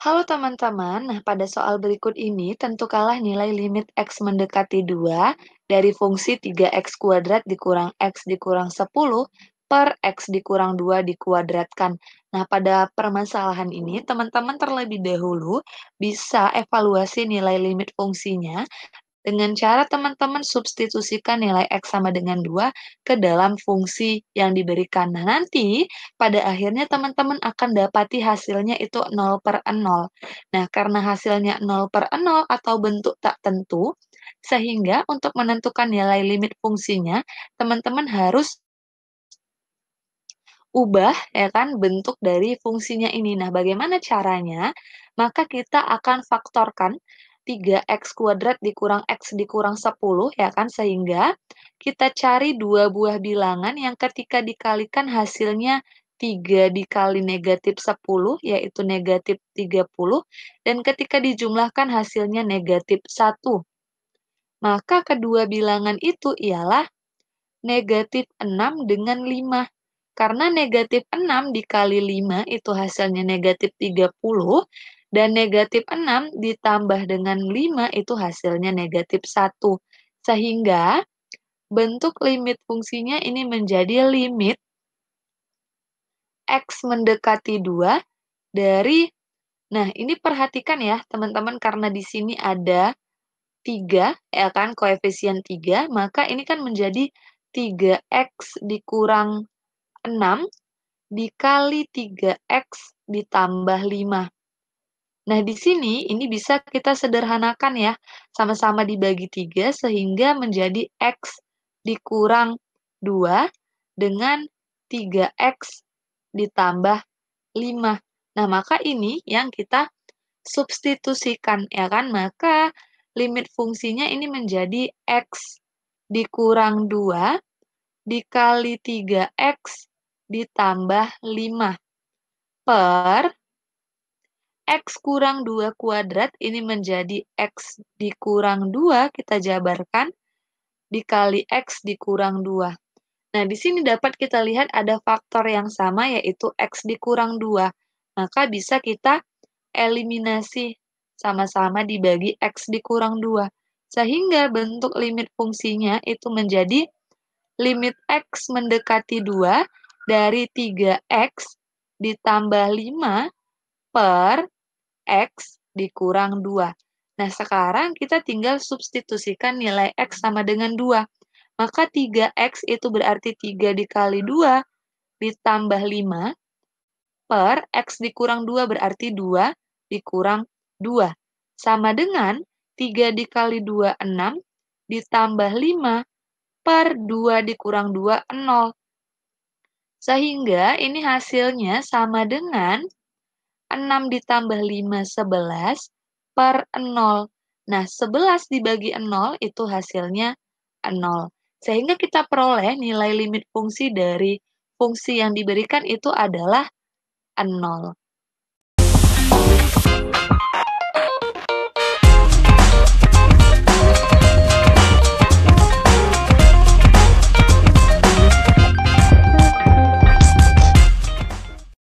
Halo teman-teman, nah pada soal berikut ini tentu kalah nilai limit X mendekati 2 dari fungsi 3X kuadrat dikurang X dikurang 10 per X dikurang 2 dikuadratkan. Nah pada permasalahan ini teman-teman terlebih dahulu bisa evaluasi nilai limit fungsinya dengan cara teman-teman substitusikan nilai X sama dengan 2 ke dalam fungsi yang diberikan. Nah, nanti pada akhirnya teman-teman akan dapati hasilnya itu 0 per 0. Nah, karena hasilnya 0 per 0 atau bentuk tak tentu, sehingga untuk menentukan nilai limit fungsinya, teman-teman harus ubah ya kan bentuk dari fungsinya ini. Nah, bagaimana caranya? Maka kita akan faktorkan 3x kuadrat dikurang x dikurang 10 ya kan sehingga kita cari dua buah bilangan yang ketika dikalikan hasilnya 3 dikali negatif 10 yaitu negatif 30 dan ketika dijumlahkan hasilnya negatif 1. Maka kedua bilangan itu ialah negatif 6 dengan 5. Karena negatif 6 dikali 5 itu hasilnya negatif 30 dan negatif 6 ditambah dengan 5 itu hasilnya negatif 1. Sehingga bentuk limit fungsinya ini menjadi limit X mendekati 2 dari, nah ini perhatikan ya teman-teman karena di sini ada 3, ya kan koefisien 3, maka ini kan menjadi 3X dikurang 6 dikali 3X ditambah 5. Nah, di sini ini bisa kita sederhanakan ya, sama-sama dibagi 3 sehingga menjadi X dikurang 2 dengan 3X ditambah 5. Nah, maka ini yang kita substitusikan, ya kan? Maka limit fungsinya ini menjadi X dikurang 2 dikali 3X ditambah 5 per 3X X kurang 2 kuadrat ini menjadi X dikurang 2, kita jabarkan, dikali X dikurang 2. Nah, di sini dapat kita lihat ada faktor yang sama, yaitu X dikurang 2. Maka bisa kita eliminasi sama-sama dibagi X dikurang 2. Sehingga bentuk limit fungsinya itu menjadi limit X mendekati 2 dari 3X ditambah 5 per X dikurang 2. Nah, sekarang kita tinggal substitusikan nilai X sama dengan 2. Maka 3X itu berarti 3 dikali 2 ditambah 5 per X dikurang 2 berarti 2 dikurang 2. Sama dengan 3 dikali 2, 6 ditambah 5 per 2 dikurang 2, 0. Sehingga ini hasilnya sama dengan 6 ditambah 5, 11 per 0. Nah, 11 dibagi 0 itu hasilnya 0. Sehingga kita peroleh nilai limit fungsi dari fungsi yang diberikan itu adalah 0.